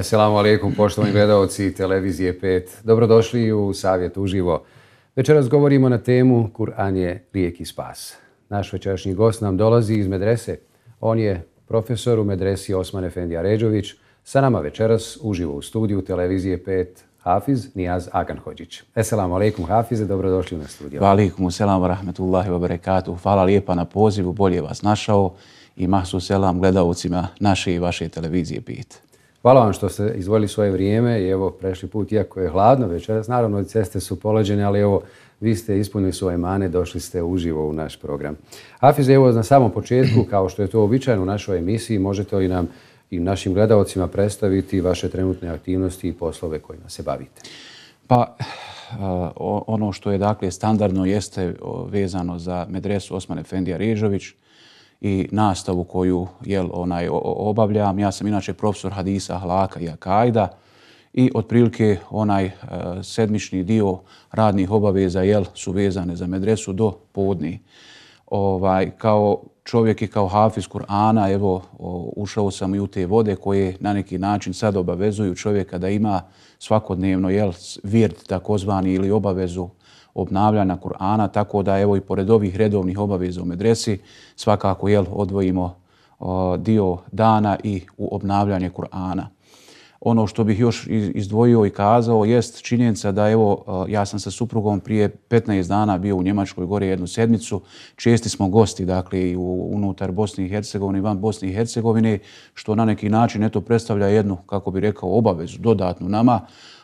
Assalamu alaikum, poštovani gledalci televizije 5. Dobrodošli u Savjet uživo. Večeras govorimo na temu Kur'an je lijek i spas. Naš večerašnji gost nam dolazi iz medrese. On je profesor u medresi Osman Efendi Aređović. Sa nama večeras uživo u studiju televizije 5 Hafiz Nijaz Aganhođić. Assalamu alaikum Hafize, dobrodošli na studiju. Wa alaikum, assalamu rahmetullahi wa barakatuh. Hvala lijepa na pozivu, bolje vas našao. I mahsu selam gledalcima naše i vaše televizije 5. Hvala vam što ste izvojili svoje vrijeme i evo prešli put, iako je hladno večeras. Naravno, ceste su polađene, ali evo, vi ste ispunili svoje mane, došli ste uživo u naš program. Hafiz, evo na samom početku, kao što je to običajno u našoj emisiji, možete li nam i našim gledalcima predstaviti vaše trenutne aktivnosti i poslove kojima se bavite? Pa, eh, ono što je dakle standardno jeste vezano za medresu Osman Efendija Režović, i nastavu koju jel, onaj, obavljam. Ja sam inače profesor Hadisa Hlaka i Akajda i otprilike onaj e, sedmični dio radnih obaveza jel, su vezane za medresu do podni. Ovaj, kao čovjek i kao Hafiz Kur'ana, evo, o, ušao sam i u te vode koje na neki način sad obavezuju čovjeka da ima svakodnevno jel, vird takozvani ili obavezu obnavljanja Kur'ana, tako da evo i pored ovih redovnih obaveza u medresi svakako jel, odvojimo dio dana i u obnavljanje Kur'ana. Ono što bih još izdvojio i kazao jest činjenica da evo ja sam sa suprugom prije 15 dana bio u Njemačkoj gore jednu sedmicu. Česti smo gosti dakle i unutar Bosne i Hercegovine i van Bosne i Hercegovine što na neki način eto predstavlja jednu kako bi rekao obavezu dodatnu nama.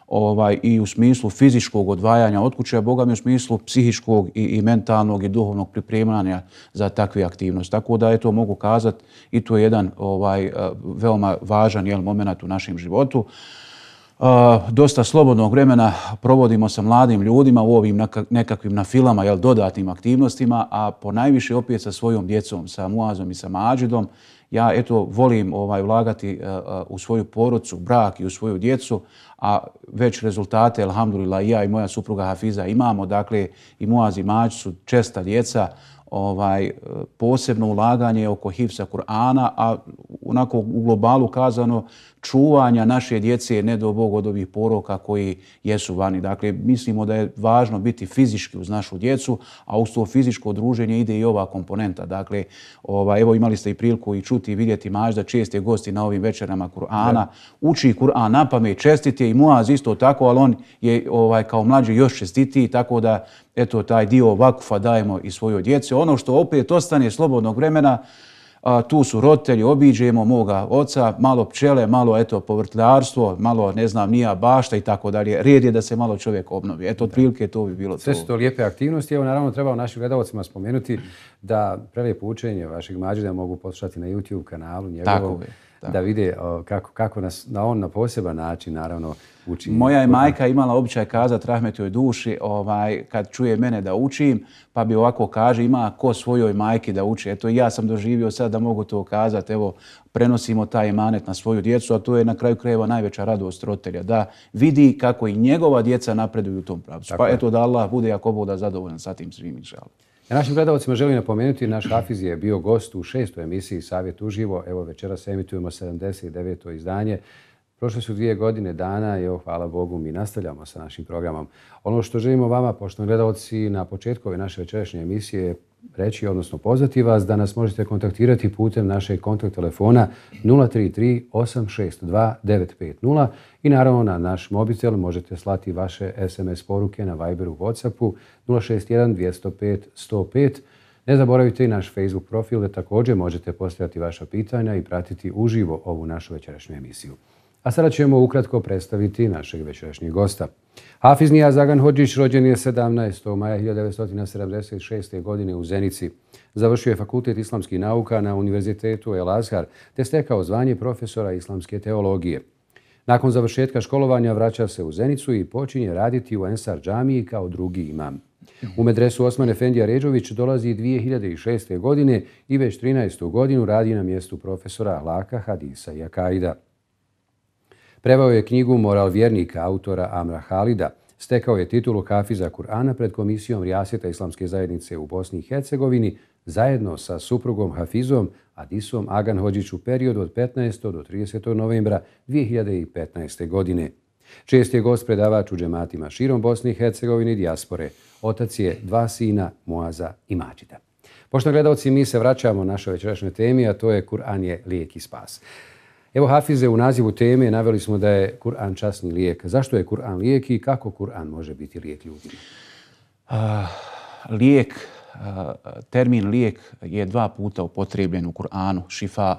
Ovaj, i u smislu fizičkog odvajanja od kuće, a Boga mi u smislu psihičkog i mentalnog i duhovnog pripremljanja za takvi aktivnost. Tako da je to mogu kazati i to je jedan ovaj, eh, veoma važan moment u našem životu. Eh, dosta slobodnog vremena provodimo sa mladim ljudima u ovim nekakvim nafilama, dodatnim aktivnostima, a po najviše opet sa svojom djecom, sa Muazom i sa Mađidom, ja eto volim ovaj ulagati uh, u svoju porodicu, brak i u svoju djecu, a već rezultate, alhamdulillah, ja i moja supruga Hafiza imamo, dakle i Muaz i Mać su česta djeca, ovaj e, posebno ulaganje oko Hifsa Kur'ana, a onako u globalu kazano čuvanja naše djece, ne do Bog od ovih poroka koji jesu vani. Dakle, mislimo da je važno biti fizički uz našu djecu, a uz to fizičko druženje ide i ova komponenta. Dakle, ova, evo imali ste i priliku i čuti i vidjeti mažda česte gosti na ovim večerama Kur'ana. Uči Kur'an na pamet, čestit je i Muaz isto tako, ali on je ovaj kao mlađi još čestitiji, tako da eto taj dio vakufa dajemo i svojoj djeci. Ono što opet ostane slobodnog vremena, tu su roditelji, obiđemo moga oca, malo pčele, malo eto povrtljarstvo, malo ne znam nija bašta i tako dalje. Red je da se malo čovjek obnovi. Eto, otprilike to bi bilo Sve to. Sve su to lijepe aktivnosti. Evo, naravno, treba u našim gledalcima spomenuti da prelijepo učenje vašeg mađe da mogu poslušati na YouTube kanalu njegovog. Tako je da, da vide o, kako, kako nas, na on na poseban način, naravno, uči. Moja je majka imala običaj kazat rahmetoj duši ovaj, kad čuje mene da učim, pa bi ovako kaže ima ko svojoj majki da uči. Eto, ja sam doživio sad da mogu to kazati. Evo, prenosimo taj emanet na svoju djecu, a to je na kraju krajeva najveća radost roditelja, da vidi kako i njegova djeca napreduju u tom pravcu. Tako pa je. eto, da Allah bude, ako Bog da zadovoljan sa tim svim, inšalim. Ja e, našim gledalcima želim napomenuti, naš Hafiz je bio gost u šestoj emisiji Savjet uživo. Evo večeras emitujemo 79. izdanje. Prošle su dvije godine dana, evo hvala Bogu, mi nastavljamo sa našim programom. Ono što želimo vama, poštovani gledalci, na početku ove naše večerašnje emisije reći, odnosno pozvati vas da nas možete kontaktirati putem našeg kontakt telefona 033-862-950 i naravno na naš mobitel možete slati vaše SMS poruke na Viberu u WhatsAppu 061-205-105. Ne zaboravite i naš Facebook profil gdje također možete postavljati vaša pitanja i pratiti uživo ovu našu večerašnju emisiju. A sada ćemo ukratko predstaviti našeg večerašnjeg gosta. Hafiz Nija Zagan Hođić rođen je 17. maja 1976. godine u Zenici. Završio je Fakultet islamskih nauka na Univerzitetu El Azhar te stekao zvanje profesora islamske teologije. Nakon završetka školovanja vraća se u Zenicu i počinje raditi u Ensar džamiji kao drugi imam. U medresu Osman Efendija Ređović dolazi 2006. godine i već 13. godinu radi na mjestu profesora Laka, Hadisa i Akaida. Prebao je knjigu Moral vjernika autora Amra Halida. Stekao je titulu Hafiza Kur'ana pred komisijom Rijaseta Islamske zajednice u Bosni i Hercegovini zajedno sa suprugom Hafizom Adisom Aganhođić u periodu od 15. do 30. novembra 2015. godine. Čest je gost predavač u džematima širom Bosni i Hercegovini dijaspore. Otac je dva sina, Moaza i Mađida. Pošto gledalci, mi se vraćamo našoj večerašnjoj temi, a to je Kur'an je lijek i spas. Evo Hafize, u nazivu teme naveli smo da je Kur'an časni lijek. Zašto je Kur'an lijek i kako Kur'an može biti lijek ljudima? Uh, lijek, uh, termin lijek je dva puta upotrebljen u Kur'anu, šifa.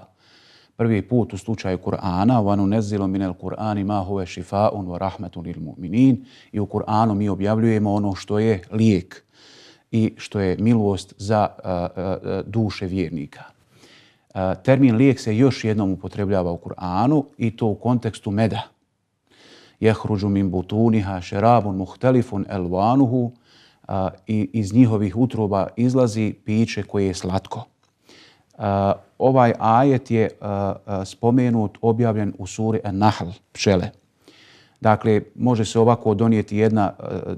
Prvi put u slučaju Kur'ana, u anu nezilo minel Kur'ani ma huve šifa un wa rahmetun il mu'minin. I u Kur'anu mi objavljujemo ono što je lijek i što je milost za uh, uh, duše vjernika termin lijek se još jednom upotrebljava u Kur'anu i to u kontekstu meda. Jehruđu min butuniha šerabun muhtelifun elvanuhu i iz njihovih utroba izlazi piće koje je slatko. Ovaj ajet je spomenut, objavljen u suri An-Nahl, pčele. Dakle, može se ovako donijeti jedna,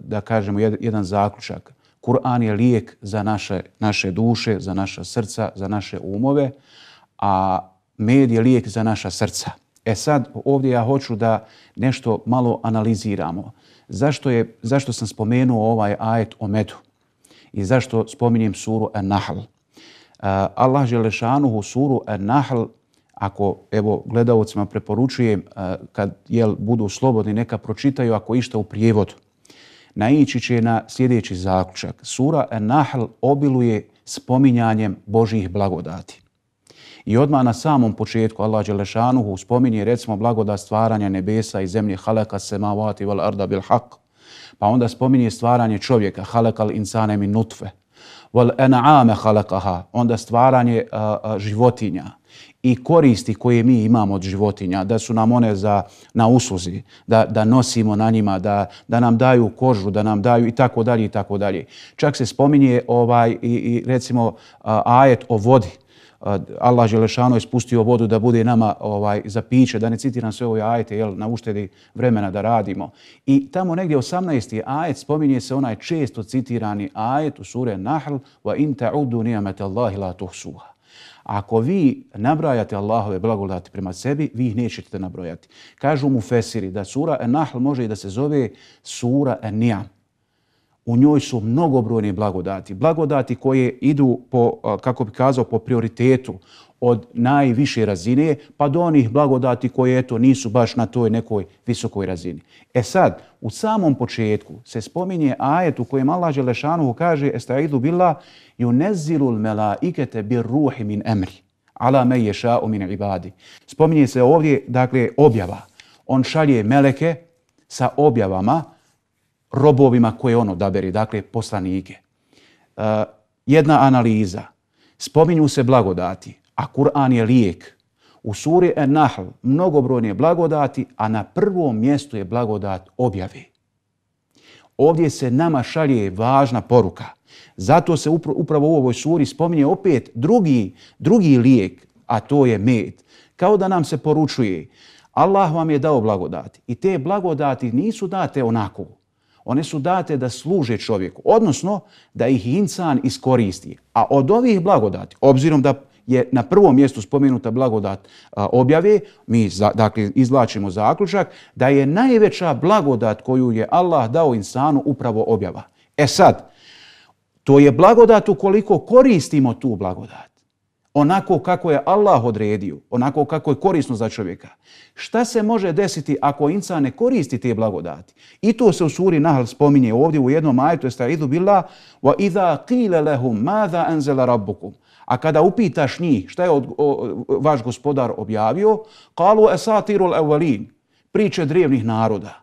da kažemo, jedan zaključak. Kur'an je lijek za naše, naše duše, za naša srca, za naše umove, a med je lijek za naša srca. E sad, ovdje ja hoću da nešto malo analiziramo. Zašto, je, zašto sam spomenuo ovaj ajet o medu? I zašto spominjem suru An-Nahl? Uh, Allah Želešanuhu suru An-Nahl, ako evo gledalcima preporučujem, uh, kad jel, budu slobodni, neka pročitaju ako išta u prijevodu naići će na sljedeći zaključak. Sura An-Nahl obiluje spominjanjem Božih blagodati. I odmah na samom početku Allah Đelešanuhu spominje recimo blagodat stvaranja nebesa i zemlje halaka se mavati val arda bil haq. Pa onda spominje stvaranje čovjeka halakal insane min nutfe. Val ena'ame halakaha. Onda stvaranje a, a, životinja. životinja i koristi koje mi imamo od životinja, da su nam one za, na usluzi, da, da nosimo na njima, da, da nam daju kožu, da nam daju i tako dalje i tako dalje. Čak se spominje ovaj, i, i recimo ajet o vodi. Allah Želešano je spustio vodu da bude nama ovaj za piće, da ne citiram sve ove ajete, jel, na uštedi vremena da radimo. I tamo negdje 18. ajet spominje se onaj često citirani ajet u sure Nahl, wa in ta'udu nijamete Allahi la tuhsuha ako vi nabrajate Allahove blagodati prema sebi, vi ih nećete nabrojati. Kažu mu Fesiri da sura Enahl može i da se zove sura Enija. U njoj su mnogobrojni blagodati. Blagodati koje idu po, kako bi kazao, po prioritetu od najviše razine pa do onih blagodati koje eto nisu baš na toj nekoj visokoj razini. E sad, u samom početku se spominje ajet u kojem Allah Želešanu kaže Estaidu bila junezilul mela ikete bir ruhi min emri ala me ješa u min ibadi. Spominje se ovdje, dakle, objava. On šalje meleke sa objavama robovima koje ono odaberi, dakle, poslanike. Uh, jedna analiza. Spominju se blagodati a Kur'an je lijek. U suri An-Nahl mnogobrojne blagodati, a na prvom mjestu je blagodat objave. Ovdje se nama šalje važna poruka. Zato se upravo u ovoj suri spominje opet drugi, drugi lijek, a to je med. Kao da nam se poručuje, Allah vam je dao blagodati i te blagodati nisu date onako. One su date da služe čovjeku, odnosno da ih insan iskoristi. A od ovih blagodati, obzirom da je na prvom mjestu spomenuta blagodat objave, mi dakle izvlačimo zaključak, da je najveća blagodat koju je Allah dao insanu upravo objava. E sad, to je blagodat ukoliko koristimo tu blagodat. Onako kako je Allah odredio, onako kako je korisno za čovjeka. Šta se može desiti ako insan ne koristi te blagodati? I to se u suri Nahl spominje ovdje u jednom ajetu, jeste idu bila, wa idha qile lehum, mada anzela rabbukum. A kada upitaš njih šta je od, o, vaš gospodar objavio, kalu esatiru l'evalin, priče drevnih naroda.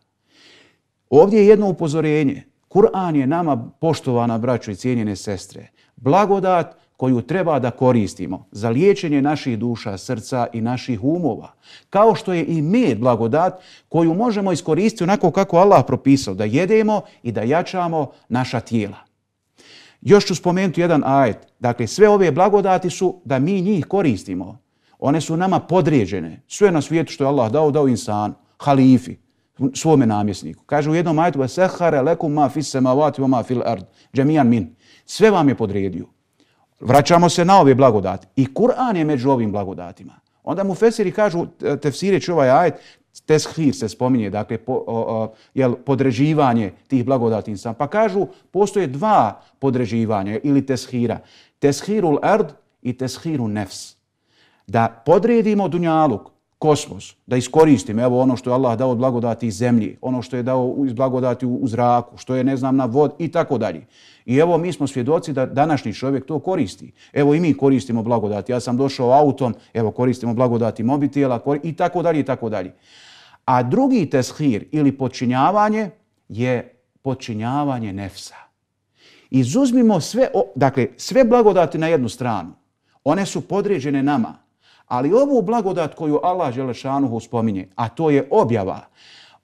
Ovdje je jedno upozorenje. Kur'an je nama poštovana, braćo i cijenjene sestre, blagodat koju treba da koristimo za liječenje naših duša, srca i naših umova. Kao što je i med blagodat koju možemo iskoristiti onako kako Allah propisao, da jedemo i da jačamo naša tijela. Još ću spomenuti jedan ajet. Dakle, sve ove blagodati su da mi njih koristimo. One su nama podređene. Sve na svijetu što je Allah dao, dao insan, halifi, svome namjesniku. Kaže u jednom ajetu, sehare lekum ma fis samavati ma fil ard, džemijan min. Sve vam je podredio. Vraćamo se na ove blagodati. I Kur'an je među ovim blagodatima. Onda mu fesiri kažu, tefsireći ovaj ajet, Teshir se spominje, dakle, po, o, o, jel, podreživanje tih blagodati insana. Pa kažu, postoje dva podreživanja ili teshira. Teshirul ard i teshirul nefs. Da podredimo dunjaluk, kosmos, da iskoristim evo ono što je Allah dao od blagodati zemlji, ono što je dao iz blagodati u, u zraku, što je ne znam na vod i tako dalje. I evo mi smo svjedoci da današnji čovjek to koristi. Evo i mi koristimo blagodati. Ja sam došao autom, evo koristimo blagodati mobitela kor- i tako dalje i tako dalje. A drugi teshir ili počinjavanje je počinjavanje nefsa. Izuzmimo sve, o, dakle, sve blagodati na jednu stranu. One su podređene nama. Ali ovu blagodat koju Allah Želešanuhu spominje, a to je objava,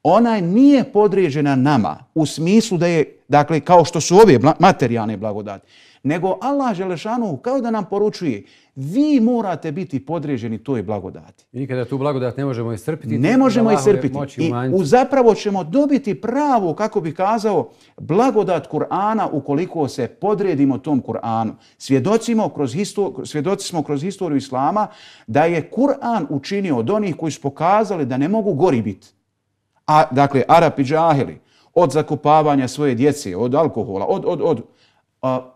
ona nije podređena nama u smislu da je, dakle, kao što su ove materijalne blagodati, nego Allah Želešanu kao da nam poručuje vi morate biti podređeni toj blagodati. I nikada tu blagodat ne možemo iscrpiti. Ne možemo iscrpiti. I zapravo ćemo dobiti pravu, kako bi kazao, blagodat Kur'ana ukoliko se podredimo tom Kur'anu. Svjedocimo kroz histori, svjedoci smo kroz historiju Islama da je Kur'an učinio od onih koji su pokazali da ne mogu gori biti. A, dakle, Arapi džahili od zakopavanja svoje djece, od alkohola, od, od, od, od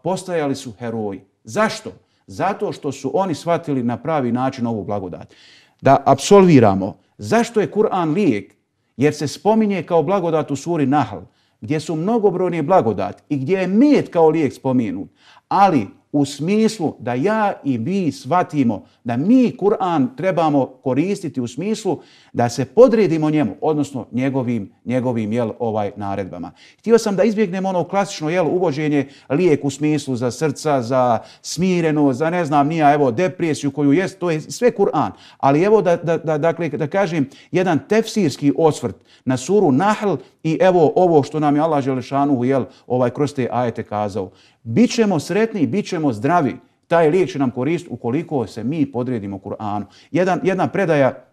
postajali su heroji. Zašto? Zato što su oni shvatili na pravi način ovu blagodat. Da absolviramo, zašto je Kur'an lijek? Jer se spominje kao blagodat u suri Nahl, gdje su mnogobrojni blagodat i gdje je med kao lijek spomenut. Ali u smislu da ja i vi shvatimo da mi Kur'an trebamo koristiti u smislu da se podredimo njemu, odnosno njegovim, njegovim jel, ovaj naredbama. Htio sam da izbjegnem ono klasično jel, uvođenje lijek u smislu za srca, za smireno, za ne znam nija, evo, depresiju koju jest, to je sve Kur'an. Ali evo da, da, da, dakle, da kažem jedan tefsirski osvrt na suru Nahl i evo ovo što nam je Allah Želešanu jel, ovaj, kroz te ajete kazao. Bićemo sretni, bićemo zdravi. Taj lijek će nam korist ukoliko se mi podredimo Kur'anu. Jedna predaja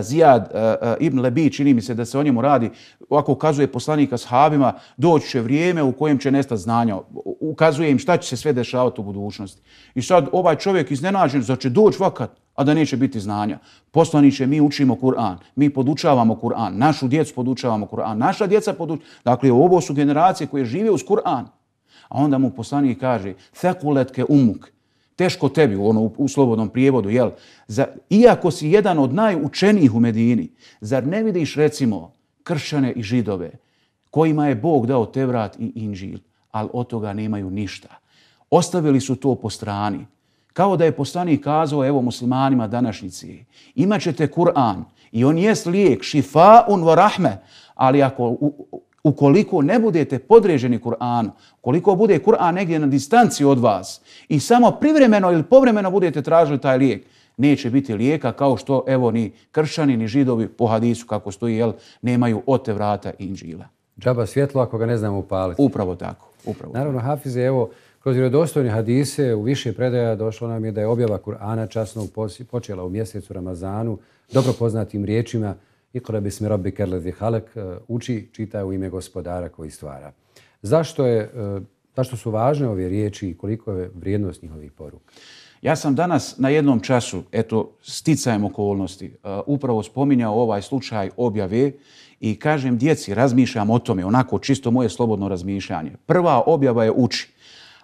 Zijad uh, ibn Lebi, čini mi se da se o njemu radi, ovako ukazuje poslanika shabima, doći će vrijeme u kojem će nestati znanja. Ukazuje im šta će se sve dešavati u budućnosti. I sad ovaj čovjek iznenađen, znači doći vakat, a da neće biti znanja. Poslaniće, mi učimo Kur'an, mi podučavamo Kur'an, našu djecu podučavamo Kur'an, naša djeca podučavamo. Dakle, ovo su generacije koje žive uz Kur'an. A onda mu poslanik kaže, fekuletke umuk, teško tebi ono, u, u slobodnom prijevodu, jel? Za, iako si jedan od najučenijih u Medini, zar ne vidiš recimo kršane i židove kojima je Bog dao Tevrat i Inđil, ali od toga nemaju ništa. Ostavili su to po strani. Kao da je postani kazao, evo muslimanima današnjici, imat ćete Kur'an i on jest lijek, šifa un rahme, ali ako u, ukoliko ne budete podreženi Kur'anu, ukoliko bude Kur'an negdje na distanci od vas i samo privremeno ili povremeno budete tražili taj lijek, neće biti lijeka kao što evo ni kršani ni židovi po hadisu kako stoji jel nemaju ote vrata i inđila. Džaba svjetlo ako ga ne znamo upaliti. Upravo tako. Upravo. Naravno Hafize evo kroz vjerodostojne hadise u više predaja došlo nam je da je objava Kur'ana časnog počela u mjesecu Ramazanu dobro poznatim riječima uh, Iqra bismi rabbi kerlezi halak, e, uči, čita u ime gospodara koji stvara. Zašto, je, e, zašto su važne ove riječi i koliko je vrijednost njihovih poruka? Ja sam danas na jednom času, eto, sticajem okolnosti, e, upravo spominjao ovaj slučaj objave i kažem djeci, razmišljam o tome, onako čisto moje slobodno razmišljanje. Prva objava je uči.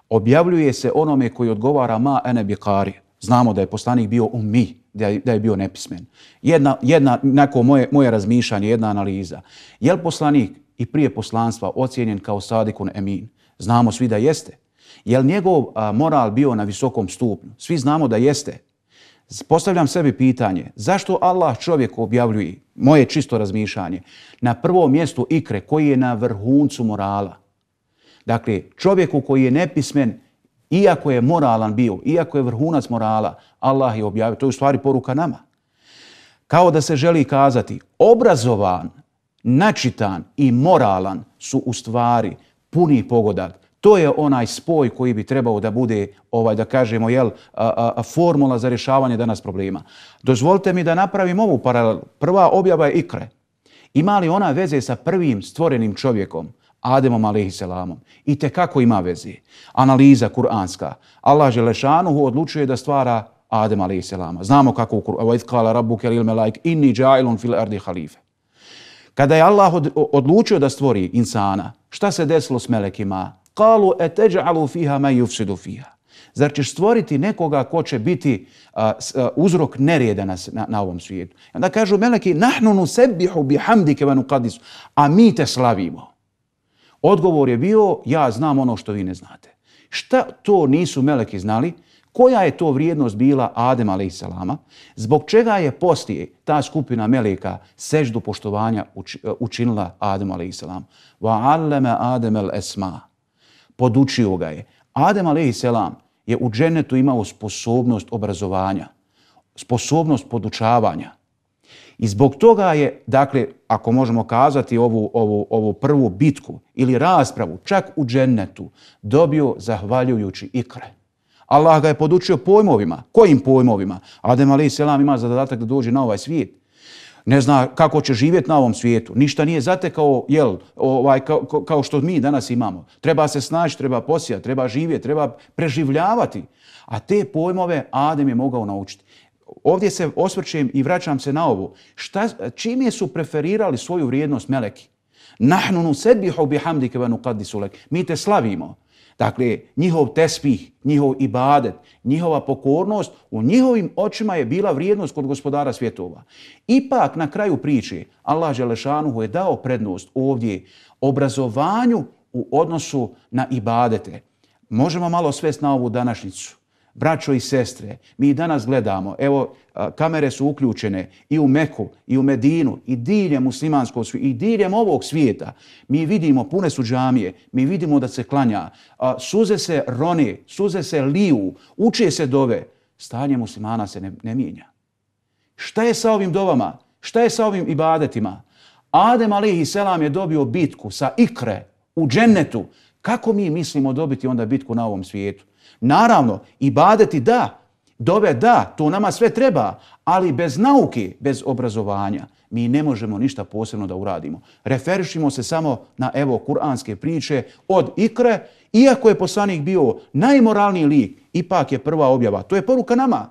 Objavljuje se onome koji odgovara ma ene bikari. Znamo da je poslanik bio umi, da je, da je bio nepismen. Jedna, jedna, neko moje, moje razmišljanje, jedna analiza. Je li poslanik i prije poslanstva ocjenjen kao sadikun emin? Znamo svi da jeste. Je li njegov a, moral bio na visokom stupnju? Svi znamo da jeste. Postavljam sebi pitanje, zašto Allah čovjeku objavljuje moje čisto razmišljanje na prvom mjestu ikre koji je na vrhuncu morala? Dakle, čovjeku koji je nepismen, iako je moralan bio, iako je vrhunac morala, Allah je objavio. To je u stvari poruka nama. Kao da se želi kazati obrazovan, načitan i moralan su u stvari puni pogodak. To je onaj spoj koji bi trebao da bude, ovaj da kažemo, jel, a, a, a formula za rješavanje danas problema. Dozvolite mi da napravim ovu paralelu. Prva objava je ikre. Ima li ona veze sa prvim stvorenim čovjekom, Ademom alaihisselamom? I te kako ima veze? Analiza kuranska. Allah Želešanuhu odlučuje da stvara Adem a.s. Znamo kako u Kur'anu. وَاِذْ قَالَ رَبُّكَ لِلْمَ لَيْكِ إِنِّي جَائِلٌ فِي الْأَرْضِ حَلِيفَ Kada je Allah odlučio da stvori insana, šta se desilo s melekima? قَالُوا اَتَجْعَلُوا فِيهَا مَا يُفْسِدُوا فِيهَا Zar ćeš stvoriti nekoga ko će biti uh, uzrok nerijeda na, na, na ovom svijetu? I onda kažu meleki, نَحْنُ نُسَبِّحُ بِحَمْدِكَ وَنُقَدِسُ A mi te slavimo. Odgovor je bio, ja znam ono što vi ne znate. Šta to nisu meleki znali? koja je to vrijednost bila Adem a.s. Zbog čega je postije ta skupina meleka seždu poštovanja učinila Adem a.s. Wa alleme Adem el esma. Podučio ga je. Adem a.s. je u dženetu imao sposobnost obrazovanja, sposobnost podučavanja. I zbog toga je, dakle, ako možemo kazati ovu, ovu, ovu prvu bitku ili raspravu, čak u džennetu, dobio zahvaljujući ikre. Allah ga je podučio pojmovima. Kojim pojmovima? Adem Ali Selam ima zadatak da dođe na ovaj svijet. Ne zna kako će živjeti na ovom svijetu. Ništa nije zatekao jel, ovaj, kao, kao što mi danas imamo. Treba se snaći, treba posijati, treba živjeti, treba preživljavati. A te pojmove Adem je mogao naučiti. Ovdje se osvrćem i vraćam se na ovo. Šta, čime su preferirali svoju vrijednost meleki? Nahnu nu sebi hubi hamdike vanu kadisulek. Mi te slavimo. Dakle, njihov tespih, njihov ibadet, njihova pokornost u njihovim očima je bila vrijednost kod gospodara svjetova. Ipak, na kraju priče, Allah Želešanuhu je dao prednost ovdje obrazovanju u odnosu na ibadete. Možemo malo svest na ovu današnicu. Braćo i sestre, mi danas gledamo, evo kamere su uključene i u Meku, i u Medinu, i diljem muslimanskog svijeta, i diljem ovog svijeta. Mi vidimo, pune su džamije, mi vidimo da se klanja, suze se roni, suze se liju, uče se dove, stanje muslimana se ne, ne mijenja. Šta je sa ovim dovama? Šta je sa ovim ibadetima? Adem alihi selam je dobio bitku sa ikre u džennetu. Kako mi mislimo dobiti onda bitku na ovom svijetu? Naravno, i badeti da, dove da, to nama sve treba, ali bez nauke, bez obrazovanja, mi ne možemo ništa posebno da uradimo. Referišimo se samo na evo kuranske priče od ikre, iako je poslanik bio najmoralniji lik, ipak je prva objava. To je poruka nama.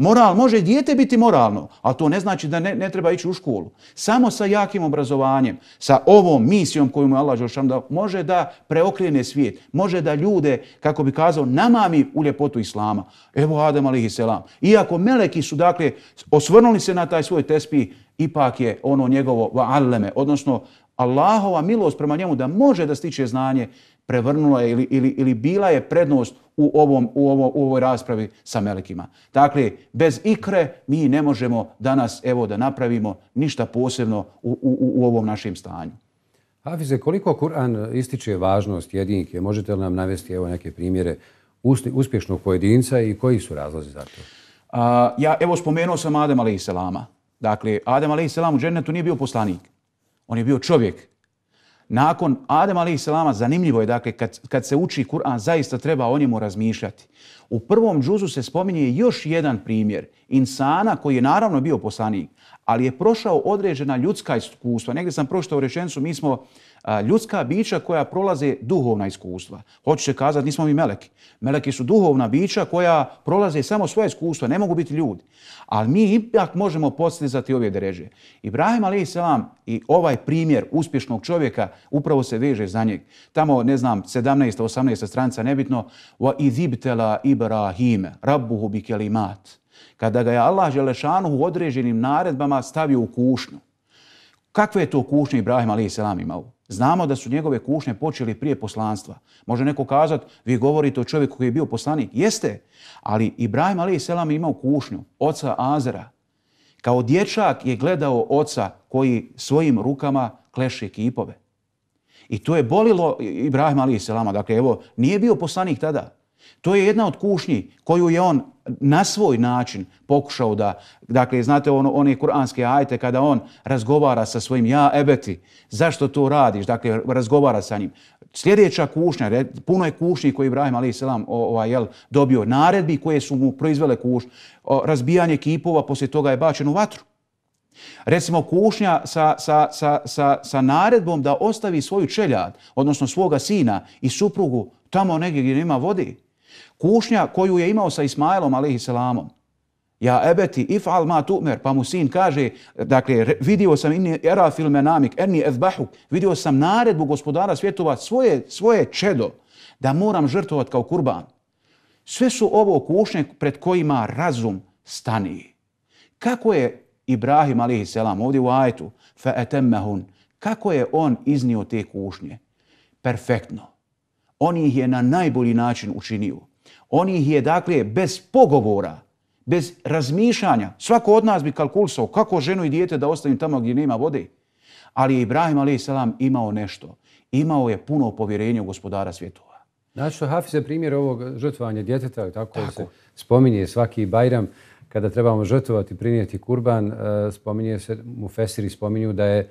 Moral može dijete biti moralno, ali to ne znači da ne, ne treba ići u školu. Samo sa jakim obrazovanjem, sa ovom misijom koju mu je Allah Đošan dao, može da preokrene svijet, može da ljude, kako bi kazao, namami u ljepotu Islama. Evo Adam alihi selam. Iako meleki su, dakle, osvrnuli se na taj svoj tespi, ipak je ono njegovo va'alleme, odnosno Allahova milost prema njemu da može da stiče znanje, prevrnula ili, ili, ili bila je prednost u, ovom, u, ovo, u ovoj raspravi sa Melikima. Dakle, bez ikre mi ne možemo danas evo da napravimo ništa posebno u, u, u ovom našem stanju. Hafize, koliko Kur'an ističe važnost jedinike? Možete li nam navesti evo neke primjere uspješnog pojedinca i koji su razlozi za to? A, ja evo spomenuo sam Adem alaihi selama. Dakle, Adem alaihi selam u džennetu nije bio poslanik. On je bio čovjek nakon Adem a.s. zanimljivo je, dakle, kad, kad se uči Kur'an, zaista treba o njemu razmišljati. U prvom džuzu se spominje još jedan primjer insana koji je naravno bio poslanik, ali je prošao određena ljudska iskustva. Negde sam prošao u rečenicu, mi smo uh, ljudska bića koja prolaze duhovna iskustva. Hoću se kazati, nismo mi meleki. Meleki su duhovna bića koja prolaze samo svoje iskustva, ne mogu biti ljudi. Ali mi ipak možemo postizati ove dreže. Ibrahim a.s. i ovaj primjer uspješnog čovjeka upravo se veže za njeg. Tamo, ne znam, 17. 18. stranca, nebitno, wa izibtela Ibrahime, rabbuhu bi kelimat. Kada ga je Allah Želešanu u određenim naredbama stavio u kušnju. Kakve je to kušnje Ibrahim a.s. imao? Znamo da su njegove kušnje počeli prije poslanstva. Može neko kazati, vi govorite o čovjeku koji je bio poslanik. Jeste, ali Ibrahim Ali Selam je imao kušnju, oca Azera. Kao dječak je gledao oca koji svojim rukama kleši kipove. I to je bolilo Ibrahim Ali Selama. Dakle, evo, nije bio poslanik tada, To je jedna od kušnji koju je on na svoj način pokušao da, dakle, znate ono, one kuranske ajte kada on razgovara sa svojim ja ebeti, zašto to radiš, dakle, razgovara sa njim. Sljedeća kušnja, puno je kušnji koji Ibrahim a.s. Ovaj, dobio, naredbi koje su mu proizvele kuš, razbijanje kipova, poslije toga je bačen u vatru. Recimo kušnja sa, sa, sa, sa, sa naredbom da ostavi svoju čeljad, odnosno svoga sina i suprugu tamo negdje gdje nema vode, kušnja koju je imao sa Ismailom alaihissalamom. Ja ebeti if'al ma tu'mer, pa mu sin kaže, dakle, vidio sam inni era filme namik, erni ezbahu, vidio sam naredbu gospodara svjetova svoje, svoje čedo, da moram žrtovat kao kurban. Sve su ovo kušnje pred kojima razum stani. Kako je Ibrahim a.s. ovdje u ajetu, fa'etemmehun, kako je on iznio te kušnje? Perfektno. On ih je na najbolji način učinio. On ih je, dakle, bez pogovora, bez razmišljanja. Svako od nas bi kalkulsao kako ženu i dijete da ostavim tamo gdje nema vode. Ali je Ibrahim a.s. imao nešto. Imao je puno povjerenje u gospodara svjetova. Znači što Hafiz je primjer ovog žrtvovanja djeteta, tako, tako. se spominje svaki Bajram, kada trebamo žrtovati, prinijeti kurban, e, spominje se, mu Fesiri spominju da je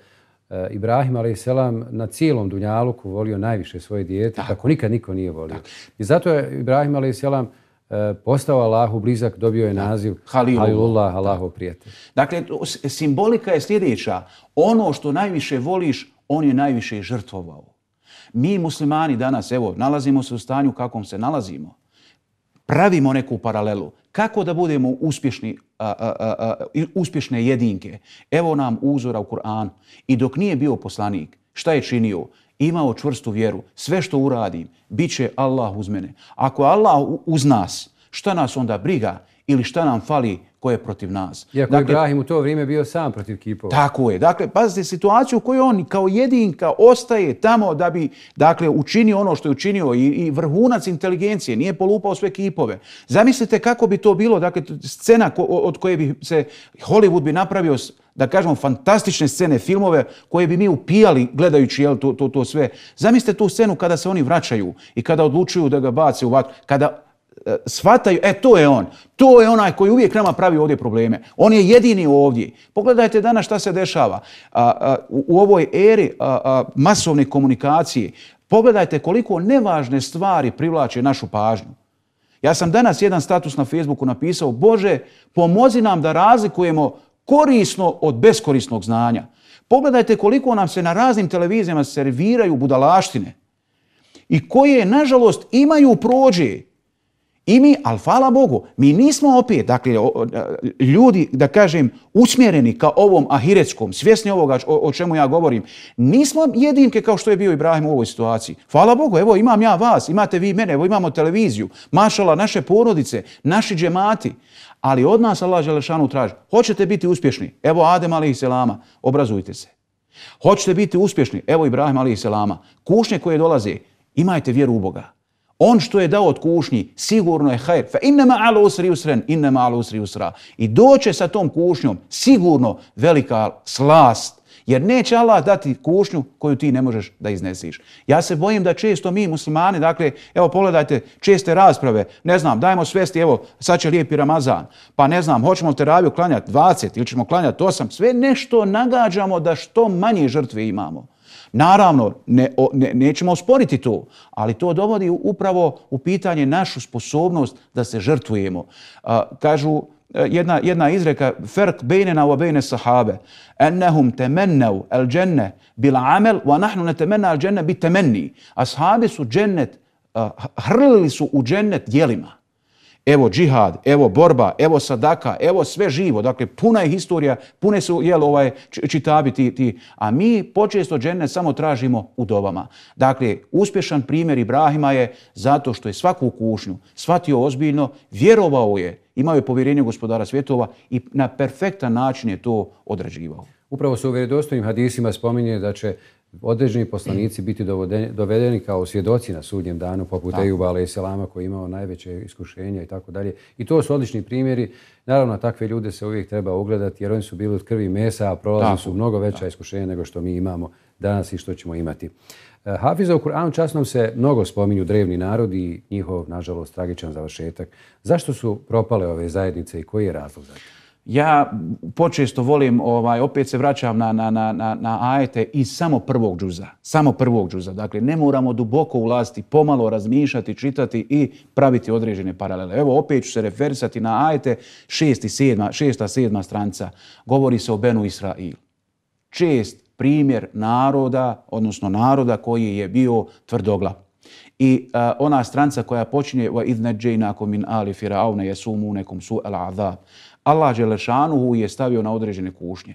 Eh, Ibrahim ali selam na cijelom dunjaluku volio najviše svoje dijete kako nikad niko nije volio. Tak. I zato je Ibrahim ali selam eh, postao Allahu blizak, dobio je naziv Halilullah, Allahov prijatelj. Dakle, simbolika je sljedeća. Ono što najviše voliš, on je najviše i žrtvovao. Mi muslimani danas, evo, nalazimo se u stanju kakvom se nalazimo. Pravimo neku paralelu kako da budemo uspješni, a, a, a, uspješne jedinke. Evo nam uzora u Kur'an. I dok nije bio poslanik, šta je činio? Imao čvrstu vjeru. Sve što uradim, bit će Allah uz mene. Ako Allah uz nas, šta nas onda briga ili šta nam fali, ko je protiv nas. Iako dakle, Ibrahim u to vrijeme bio sam protiv kipova. Tako je. Dakle, pazite situaciju u kojoj on kao jedinka ostaje tamo da bi dakle, učinio ono što je učinio i, i vrhunac inteligencije, nije polupao sve kipove. Zamislite kako bi to bilo, dakle, scena ko, od koje bi se Hollywood bi napravio da kažemo, fantastične scene, filmove koje bi mi upijali gledajući jel, to, to, to sve. Zamislite tu scenu kada se oni vraćaju i kada odlučuju da ga bace u vatru, kada E, shvataju, e to je on, to je onaj koji uvijek nama pravi ovdje probleme. On je jedini ovdje. Pogledajte danas šta se dešava a, a, u, u ovoj eri a, a, masovne komunikacije. Pogledajte koliko nevažne stvari privlače našu pažnju. Ja sam danas jedan status na Facebooku napisao, Bože, pomozi nam da razlikujemo korisno od beskorisnog znanja. Pogledajte koliko nam se na raznim televizijama serviraju budalaštine i koje, nažalost, imaju prođe. I mi, ali hvala Bogu, mi nismo opet, dakle, ljudi, da kažem, usmjereni ka ovom ahiretskom, svjesni ovoga o, o čemu ja govorim, nismo jedinke kao što je bio Ibrahim u ovoj situaciji. Hvala Bogu, evo imam ja vas, imate vi mene, evo imamo televiziju, mašala naše porodice, naši džemati, ali od nas Allah Želešanu traži. Hoćete biti uspješni? Evo Adem alaihi selama, obrazujte se. Hoćete biti uspješni? Evo Ibrahim alaihi selama. Kušnje koje dolaze, imajte vjeru u Boga on što je dao od kušnji, sigurno je hajr. Fa inna ma'ala usri usren, inna ma'ala usri usra. I doće sa tom kušnjom sigurno velika slast. Jer neće Allah dati kušnju koju ti ne možeš da iznesiš. Ja se bojim da često mi muslimani, dakle, evo pogledajte česte rasprave, ne znam, dajmo svesti, evo, sad će lijepi Ramazan, pa ne znam, hoćemo teraviju klanjati 20 ili ćemo klanjati 8, sve nešto nagađamo da što manje žrtve imamo. Naravno, ne, o, ne, nećemo osporiti to, ali to dovodi upravo u pitanje našu sposobnost da se žrtvujemo. A, kažu e, jedna, jedna izreka, ferk bejnena wa bejne sahabe, ennehum temennev el dženne bil amel, wa nahnu ne temenna el dženne bit temenni. A sahabe su džennet, a, hrlili su u džennet dijelima evo džihad, evo borba, evo sadaka, evo sve živo. Dakle, puna je historija, pune su jel, ovaj, čitabi ti, ti. A mi počesto džene samo tražimo u dobama. Dakle, uspješan primjer Ibrahima je zato što je svaku kušnju shvatio ozbiljno, vjerovao je, imao je povjerenje gospodara svjetova i na perfektan način je to odrađivao. Upravo se u vjerodostojnim hadisima spominje da će određeni poslanici biti dovedeni, dovedeni kao svjedoci na sudnjem danu, poput tako. Ejuba Ali Selama koji je imao najveće iskušenja i tako dalje. I to su odlični primjeri. Naravno, takve ljude se uvijek treba ugledati jer oni su bili od krvi mesa, a prolazni su mnogo veća tako. iskušenja nego što mi imamo danas i što ćemo imati. Eh, Hafiza u Kur'anu časnom se mnogo spominju drevni narod i njihov, nažalost, tragičan završetak. Zašto su propale ove zajednice i koji je razlog za to? Ja počesto volim, ovaj, opet se vraćam na, na, na, na, na ajete iz samo prvog džuza. Samo prvog džuza. Dakle, ne moramo duboko ulaziti, pomalo razmišljati, čitati i praviti određene paralele. Evo, opet ću se referisati na ajete šest i sedma, šesta, sedma stranca. Govori se o Benu Israilu. Čest primjer naroda, odnosno naroda koji je bio tvrdoglav. I a, ona stranca koja počinje, va idne džejnako min ali firavne jesu mu nekom su el azab. Allah Đelešanuhu je stavio na određene kušnje.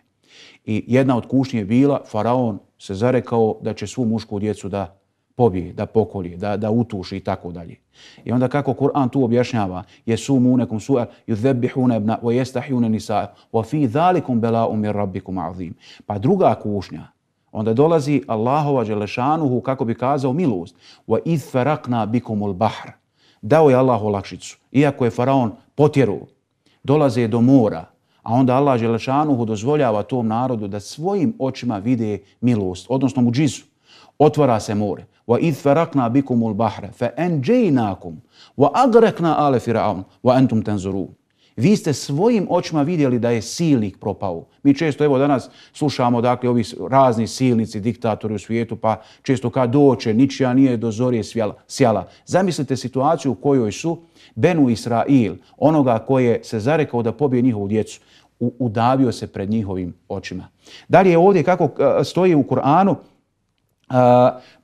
I jedna od kušnje je bila, faraon se zarekao da će svu mušku djecu da pobije, da pokolije, da, da utuši i tako dalje. I onda kako Kur'an tu objašnjava, je sumu nekom suja, yudhebihu nebna, wa jestahjune nisa, wa fi dhalikum bela umir rabbikum azim. Pa druga kušnja, onda dolazi Allahova Đelešanuhu, kako bi kazao, milost, wa idh farakna bikumul bahr. Dao je Allah olakšicu, iako je faraon potjeruo dolaze do mora, a onda Allah Želešanuhu dozvoljava tom narodu da svojim očima vide milost, odnosno muđizu. Otvara se more. وَإِذْ فَرَقْنَا بِكُمُ الْبَحْرَ فَأَنْجَيْنَاكُمْ وَأَغْرَقْنَا آلَ فِرَعَوْنُ وَأَنْتُمْ تَنْزُرُونَ Vi ste svojim očima vidjeli da je silnik propao. Mi često evo danas slušamo dakle ovi razni silnici, diktatori u svijetu, pa često kad doće, ničija nije do zorije svjala, sjala. Zamislite situaciju u kojoj su Benu Israil, onoga koje se zarekao da pobije njihovu djecu, udavio se pred njihovim očima. Dalje je ovdje kako e, stoji u Kur'anu, Uh,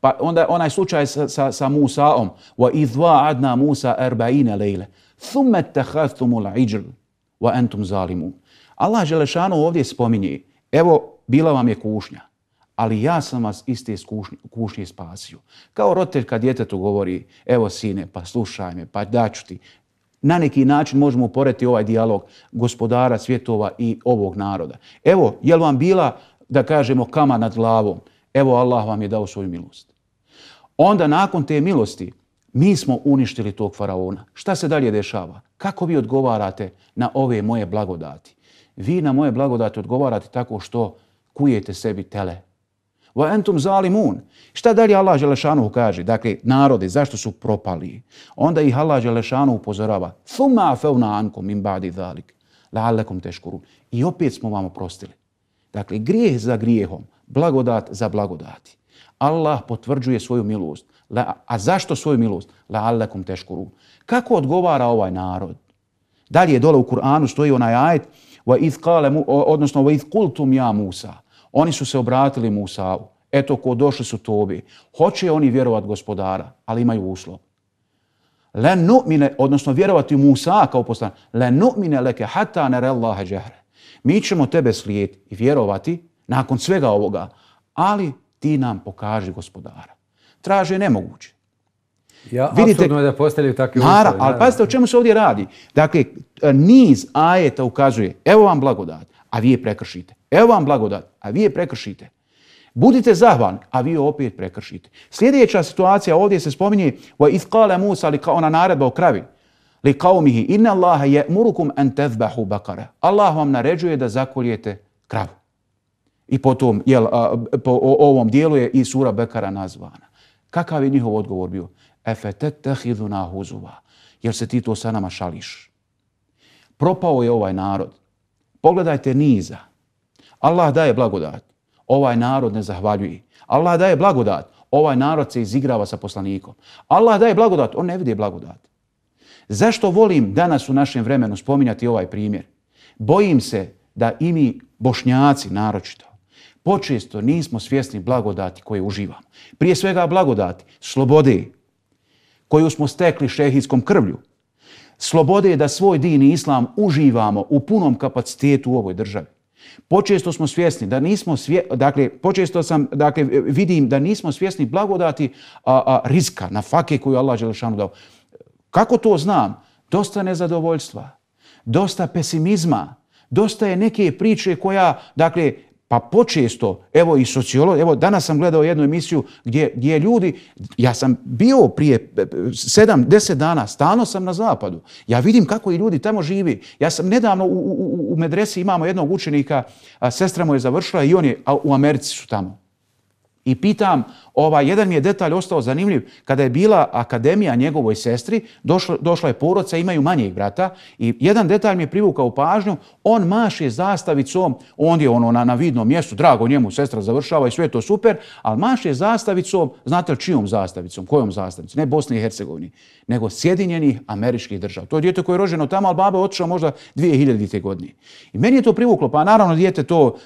pa onda onaj slučaj sa, sa, sa Musaom. Wa idva adna Musa erbaine lejle. ثُمَّ تَحَثُمُ الْعِجْلُ وَأَنْتُمْ ظَالِمُونَ Allah Želešanu ovdje spominje, evo, bila vam je kušnja, ali ja sam vas iz te kušnje spasio. Kao roditelj kad djetetu govori, evo sine, pa slušaj me, pa daću ti. Na neki način možemo uporeti ovaj dijalog gospodara svjetova i ovog naroda. Evo, je vam bila, da kažemo, kama nad glavom? Evo, Allah vam je dao svoju milost. Onda, nakon te milosti, mi smo uništili tog faraona. Šta se dalje dešava? Kako vi odgovarate na ove moje blagodati? Vi na moje blagodati odgovarate tako što kujete sebi tele. Va entum zalimun. Šta dalje Allah Želešanu kaže? Dakle, narode, zašto su propali? Onda ih Allah Želešanu upozorava. Thumma feuna ankom im badi zalik. Lalekom teškuru. I opet smo vam oprostili. Dakle, grijeh za grijehom, blagodat za blagodati. Allah potvrđuje svoju milost. La, a zašto svoju milost? La alakum teškuru. Kako odgovara ovaj narod? Da li je dole u Kur'anu stoji onaj ajet wa iz qale odnosno wa iz kultum ja Musa. Oni su se obratili Musavu. Eto ko došli su tobi. Hoće oni vjerovat gospodara, ali imaju uslov. Len nu'mine, odnosno vjerovati Musa kao poslan, len nu'mine leke hata ner Allahe džehre. Mi ćemo tebe slijediti i vjerovati nakon svega ovoga, ali ti nam pokaži gospodara traže nemoguće. Ja, Vidite, apsolutno je da postavljaju takve uslove. Naravno, ali pazite o čemu se ovdje radi. Dakle, niz ajeta ukazuje, evo vam blagodat, a vi je prekršite. Evo vam blagodat, a vi je prekršite. Budite zahvalni, a vi opet prekršite. Sljedeća situacija ovdje se spominje wa iz kale Musa, ali ona naredba o kravi. Li kao mihi, inna Allahe je murukum en tezbahu bakara. Allah vam naređuje da zakoljete kravu. I potom, jel, a, po o, ovom dijelu je i sura Bekara nazvana. Kakav je njihov odgovor bio? Efetet tehiduna huzuva. Jer se ti to sa nama šališ. Propao je ovaj narod. Pogledajte niza. Allah daje blagodat. Ovaj narod ne zahvaljuje. Allah daje blagodat. Ovaj narod se izigrava sa poslanikom. Allah daje blagodat. On ne vidi blagodat. Zašto volim danas u našem vremenu spominjati ovaj primjer? Bojim se da i mi bošnjaci naročito počesto nismo svjesni blagodati koje uživamo. Prije svega blagodati slobode koju smo stekli šehijskom krvlju. Slobode je da svoj din i islam uživamo u punom kapacitetu u ovoj državi. Počesto smo svjesni da nismo svje, dakle počesto sam dakle vidim da nismo svjesni blagodati a, a rizika na fake koju Allah dželešanu dao. Kako to znam? Dosta nezadovoljstva, dosta pesimizma, dosta je neke priče koja dakle Pa počesto, evo i sociolog, evo danas sam gledao jednu emisiju gdje, gdje ljudi, ja sam bio prije e, sedam, deset dana, stalno sam na zapadu. Ja vidim kako i ljudi tamo živi. Ja sam nedavno u, u, u medresi imamo jednog učenika, a sestra mu je završila i on je, a, u Americi su tamo. I pitam, ovaj jedan mi je detalj ostao zanimljiv. Kada je bila akademija njegovoj sestri, došla, došla je porodca, imaju manjeg brata i jedan detalj mi je privukao pažnju, on maše zastavicom, on je ono na, na vidnom mjestu, drago njemu, sestra završava i sve to super, ali maše zastavicom, znate li čijom zastavicom, kojom zastavicom, ne Bosni i Hercegovini, nego Sjedinjenih američkih država. To je djete koje je roženo tamo, ali baba je otišao možda 2000. godine. I meni je to privuklo, pa naravno djete to,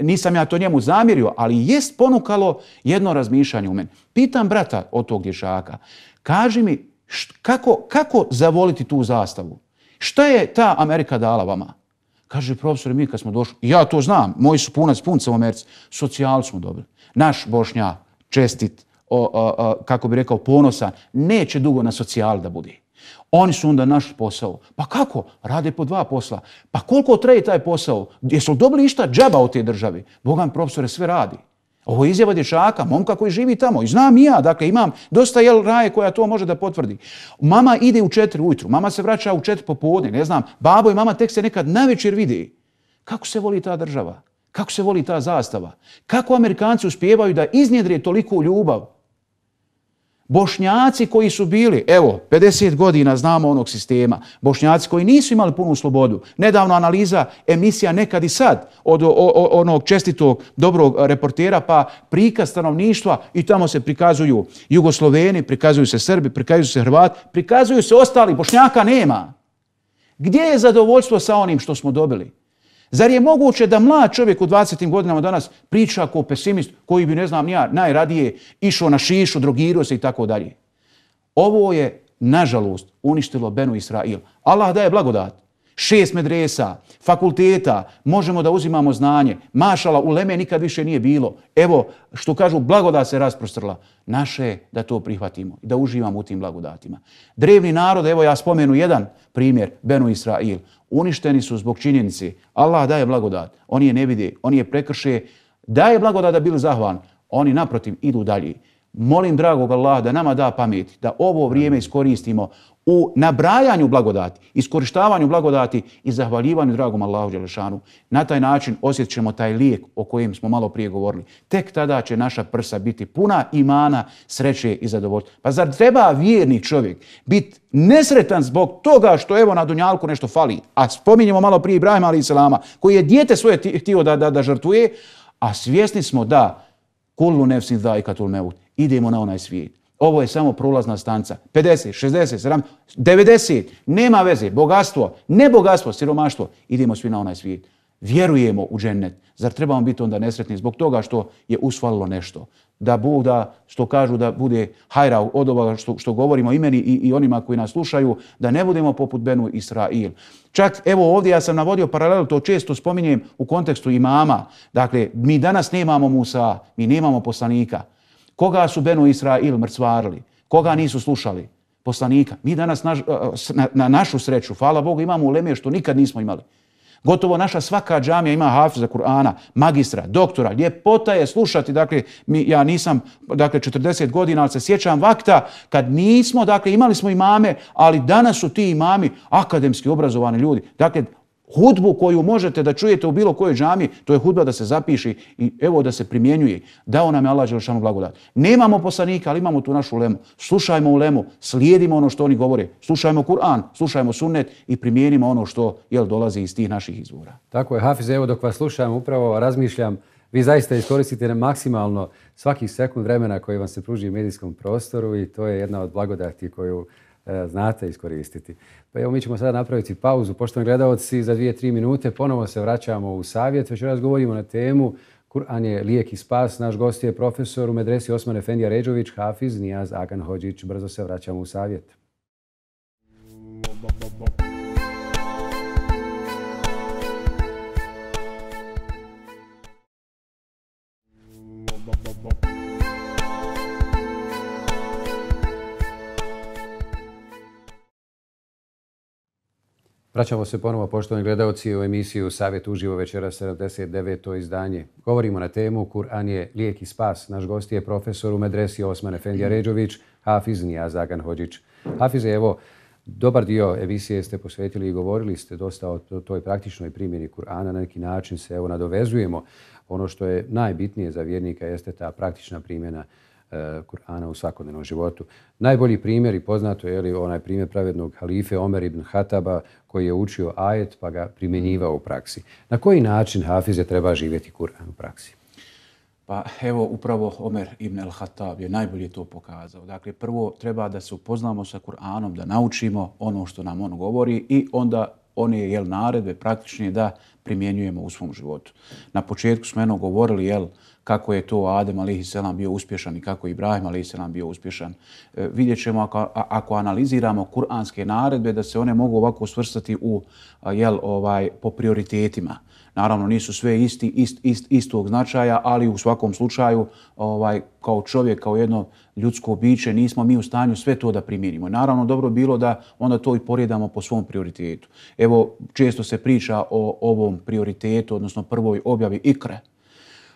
nisam ja to njemu zamirio, ali jest ponukalo jedno razmišljanje u meni. Pitam brata od tog dječaka, kaži mi št, kako, kako zavoliti tu zastavu? Šta je ta Amerika dala vama? Kaže, profesor, mi kad smo došli, ja to znam, moji su punac, punac u Americi, socijal smo dobili. Naš Bošnja, čestit, o, o, o, kako bi rekao, ponosan, neće dugo na socijal da bude. Oni su onda našli posao. Pa kako? Rade po dva posla. Pa koliko treje taj posao? Jesu li dobili išta džaba u te državi? Bogan profesore, sve radi. Ovo je izjava dječaka, momka koji živi tamo. I znam i ja, dakle, imam dosta jel raje koja to može da potvrdi. Mama ide u četiri ujutru, mama se vraća u četiri popodne, ne znam. Babo i mama tek se nekad na večer vidi. Kako se voli ta država? Kako se voli ta zastava? Kako Amerikanci uspijevaju da iznjedrije toliko ljubav? Bošnjaci koji su bili, evo, 50 godina znamo onog sistema, bošnjaci koji nisu imali punu slobodu, nedavno analiza emisija nekad i sad od o, o, onog čestitog dobrog reportera, pa prikaz stanovništva i tamo se prikazuju Jugosloveni, prikazuju se Srbi, prikazuju se Hrvati, prikazuju se ostali, bošnjaka nema. Gdje je zadovoljstvo sa onim što smo dobili? Zar je moguće da mlad čovjek u 20. godinama danas priča kao pesimist koji bi, ne znam, nija, najradije išao na šišu, drogirao se i tako dalje. Ovo je, nažalost, uništilo Benu Israil. Allah daje blagodat. Šest medresa, fakulteta, možemo da uzimamo znanje. Mašala, u Leme nikad više nije bilo. Evo, što kažu, blagodat se rasprostrla. Naše je da to prihvatimo i da uživamo u tim blagodatima. Drevni narod, evo ja spomenu jedan primjer, Benu Israil uništeni su zbog činjenici. Allah daje blagodat, oni je ne vide, oni je prekrše, daje blagodat da bili zahvan, oni naprotiv idu dalje. Molim dragog Allah da nama da pamet, da ovo vrijeme iskoristimo u nabrajanju blagodati, iskorištavanju blagodati i zahvaljivanju dragom Allahu Đelešanu. Na taj način osjet ćemo taj lijek o kojem smo malo prije govorili. Tek tada će naša prsa biti puna imana, sreće i zadovoljstva. Pa zar treba vjerni čovjek biti nesretan zbog toga što evo na Dunjalku nešto fali? A spominjemo malo prije Ibrahima alaih salama koji je dijete svoje htio da, da, da žrtvuje, a svjesni smo da kullu nefsin dha i katul mevut. Idemo na onaj svijet. Ovo je samo prolazna stanca. 50, 60, 70, 90. Nema veze. Bogatstvo, ne bogatstvo, siromaštvo. Idemo svi na onaj svijet. Vjerujemo u džennet. Zar trebamo biti onda nesretni zbog toga što je usvalilo nešto? Da Buda, što kažu, da bude hajra od ovoga što, što govorimo i meni i, i onima koji nas slušaju, da ne budemo poput Benu Israil. Čak, evo ovdje ja sam navodio paralelu, to često spominjem u kontekstu imama. Dakle, mi danas nemamo Musa, mi nemamo poslanika. Koga su Benu Israil mrcvarili? Koga nisu slušali? Poslanika. Mi danas na, eh, na, na našu sreću, hvala Bogu, imamo uleme što nikad nismo imali. Gotovo naša svaka džamija ima hafiza Kur'ana, magistra, doktora. Ljepota je slušati, dakle, mi, ja nisam dakle, 40 godina, ali se sjećam vakta kad nismo, dakle, imali smo imame, ali danas su ti imami akademski obrazovani ljudi. Dakle, hudbu koju možete da čujete u bilo kojoj džami, to je hudba da se zapiši i evo da se primjenjuje. Dao nam je Allah Đelšanu blagodat. Nemamo poslanika, ali imamo tu našu lemu. Slušajmo u lemu, slijedimo ono što oni govore. Slušajmo Kur'an, slušajmo sunnet i primijenimo ono što jel, dolazi iz tih naših izvora. Tako je, Hafiz, evo dok vas slušam, upravo razmišljam, vi zaista iskoristite maksimalno svaki sekund vremena koji vam se pruži u medijskom prostoru i to je jedna od blagodati koju E, znate iskoristiti. Pa evo, mi ćemo sada napraviti pauzu. Poštovani gledalci, za dvije, tri minute ponovo se vraćamo u savjet. Već raz govorimo na temu Kur'an je lijek i spas. Naš gost je profesor u medresi Osman Efendija Ređović, Hafiz Nijaz Agan Hođić. Brzo se vraćamo u savjet. Bo, bo, bo, bo. Vraćamo se ponovo, poštovani gledalci, u emisiju Savjet uživo večera 79. izdanje. Govorimo na temu Kur'an je lijek i spas. Naš gost je profesor u medresi Osman Efendija Ređović, Hafiz Nija Zagan Hođić. Hafize, evo, dobar dio emisije ste posvetili i govorili ste dosta o toj praktičnoj primjeri Kur'ana. Na neki način se evo nadovezujemo. Ono što je najbitnije za vjernika jeste ta praktična primjena Kur'ana E, Kur'ana u svakodnevnom životu. Najbolji primjer i poznato je li onaj primjer pravednog halife Omer ibn Hataba koji je učio ajet pa ga primjenjivao u praksi. Na koji način hafize treba živjeti Kur'an u praksi? Pa evo upravo Omer ibn al-Hatab je najbolje to pokazao. Dakle, prvo treba da se upoznamo sa Kur'anom, da naučimo ono što nam on govori i onda one jel, naredbe praktičnije da primjenjujemo u svom životu. Na početku smo jedno govorili jel, kako je to Adem alihi selam bio uspješan i kako je Ibrahim alihi selam bio uspješan. E, vidjet ćemo ako, ako analiziramo kuranske naredbe da se one mogu ovako svrstati u, jel, ovaj, po prioritetima. Naravno, nisu sve isti, ist, ist, istog značaja, ali u svakom slučaju, ovaj, kao čovjek, kao jedno ljudsko biće, nismo mi u stanju sve to da primjenimo. Naravno, dobro bilo da onda to i porjedamo po svom prioritetu. Evo, često se priča o ovom prioritetu, odnosno prvoj objavi ikre.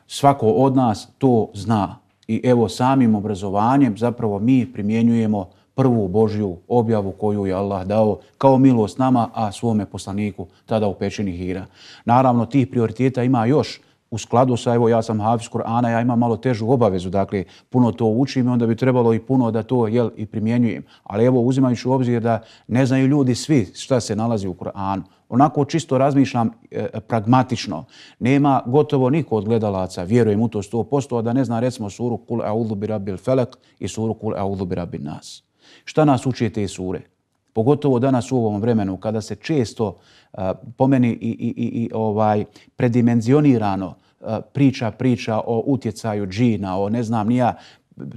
Svako od nas to zna. I evo, samim obrazovanjem zapravo mi primjenjujemo prioritetu prvu Božju objavu koju je Allah dao kao milost nama, a svome poslaniku tada u pećini Hira. Naravno, tih prioriteta ima još u skladu sa, evo ja sam Hafiz Kur'ana, ja imam malo težu obavezu, dakle puno to učim i onda bi trebalo i puno da to jel, i primjenjujem. Ali evo uzimajući u obzir da ne znaju ljudi svi šta se nalazi u Kur'anu, onako čisto razmišljam e, pragmatično. Nema gotovo niko od gledalaca, vjerujem u to 100%, a da ne zna recimo suru kul a'udhu bi rabbil felak i suru kul a'udhu bi rabbil nas šta nas uči te sure. Pogotovo danas u ovom vremenu kada se često pomeni i, i, i, i ovaj predimenzionirano priča priča o utjecaju džina, o ne znam nija,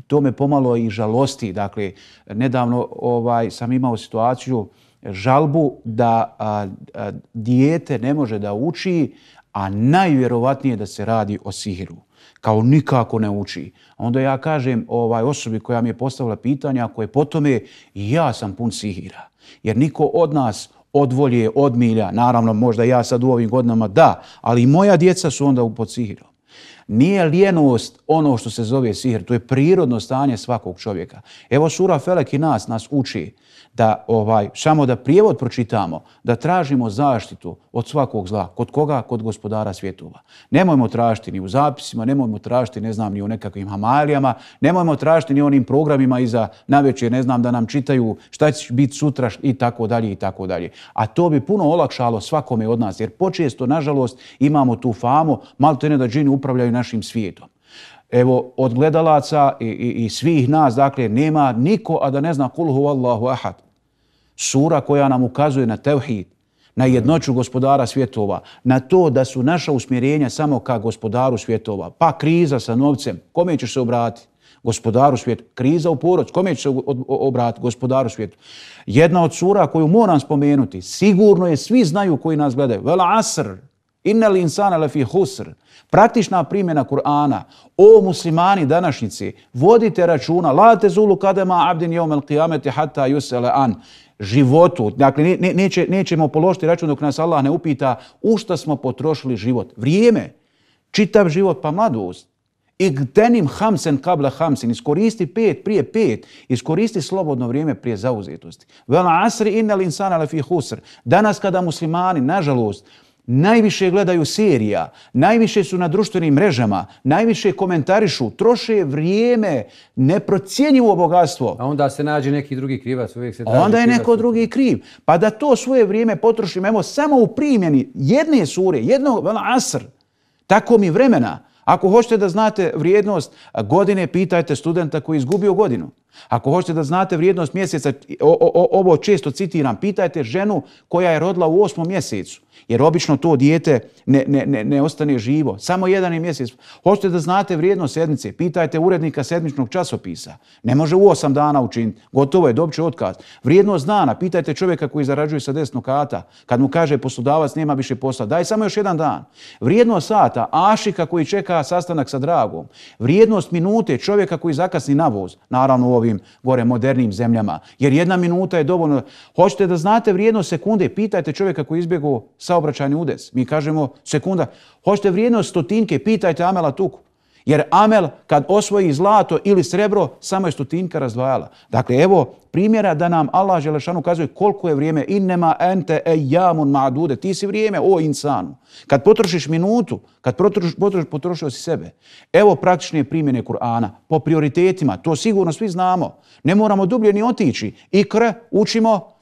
to me pomalo i žalosti. Dakle, nedavno ovaj sam imao situaciju uh, žalbu da a, a, dijete ne može da uči, a najvjerovatnije da se radi o sihiru. Kao nikako ne uči. Onda ja kažem ovaj osobi koja mi je postavila pitanja, ako je po tome, ja sam pun sihira. Jer niko od nas od volje, od milja, naravno možda ja sad u ovim godinama da, ali i moja djeca su onda u pod sihirom. Nije lijenost ono što se zove sihr, to je prirodno stanje svakog čovjeka. Evo sura Felek i nas nas uči da ovaj samo da prijevod pročitamo, da tražimo zaštitu od svakog zla. Kod koga? Kod gospodara svjetova. Nemojmo tražiti ni u zapisima, nemojmo tražiti ne znam ni u nekakvim hamalijama, nemojmo tražiti ni onim programima iza navečer, ne znam da nam čitaju šta će biti sutra i tako dalje i tako dalje. A to bi puno olakšalo svakome od nas jer počesto, nažalost, imamo tu famu, malo te ne da džini upravljaju našim svijetom. Evo, od gledalaca i, i, i svih nas, dakle, nema niko, a da ne zna kulhu Allahu ahad. Sura koja nam ukazuje na tevhid, na jednoću gospodara svjetova, na to da su naša usmjerenja samo ka gospodaru svjetova, pa kriza sa novcem, kome ćeš se obrati? Gospodaru svijet, kriza u porod, kome ćeš se obrati? Gospodaru svijet. Jedna od sura koju moram spomenuti, sigurno je svi znaju koji nas gledaju, vela asr, Inna li insana lafi husr. Praktična primjena Kur'ana. O muslimani današnjici, vodite računa. La te zulu kadema abdin jeum el qiyameti hatta yusele an. Životu. Dakle, neće, nećemo položiti račun dok nas Allah ne upita u šta smo potrošili život. Vrijeme. Čitav život pa mladost. Igdenim hamsen kabla hamsen. Iskoristi pet, prije pet. Iskoristi slobodno vrijeme prije zauzetosti. Vela asri inna linsana lafi husr. Danas kada muslimani, nažalost, najviše gledaju serija, najviše su na društvenim mrežama, najviše komentarišu, troše vrijeme, neprocijenjivo bogatstvo. A onda se nađe neki drugi krivac, uvijek se traži Onda je neko krivac. drugi kriv. Pa da to svoje vrijeme potrošim, evo, samo u primjeni jedne sure, jedno asr, tako mi vremena. Ako hoćete da znate vrijednost godine, pitajte studenta koji je izgubio godinu. Ako hoćete da znate vrijednost mjeseca, o, o, o, ovo često citiram, pitajte ženu koja je rodila u osmom mjesecu, jer obično to dijete ne, ne, ne, ne ostane živo. Samo jedan je mjesec. Hoćete da znate vrijednost sedmice, pitajte urednika sedmičnog časopisa. Ne može u osam dana učiniti. Gotovo je, dobiće otkaz. Vrijednost dana, pitajte čovjeka koji zarađuje sa desnog kata, kad mu kaže poslodavac nema više posla, daj samo još jedan dan. Vrijednost sata, ašika koji čeka sastanak sa dragom. Vrijednost minute, čovjeka koji zakasni na voz, naravno u ovim ovim gore modernim zemljama. Jer jedna minuta je dovoljno. Hoćete da znate vrijednost sekunde, pitajte čovjeka koji izbjegu saobraćajni udes. Mi kažemo sekunda. Hoćete vrijednost stotinke, pitajte Amela Tuku. Jer Amel kad osvoji zlato ili srebro, samo je stotinka razdvajala. Dakle, evo primjera da nam Allah Želešanu kazuje koliko je vrijeme. Innema ente e jamun madude. Ti si vrijeme, o insanu. Kad potrošiš minutu, kad potroš, potroš, potrošio si sebe, evo praktične primjene Kur'ana po prioritetima. To sigurno svi znamo. Ne moramo dublje ni otići. I kr učimo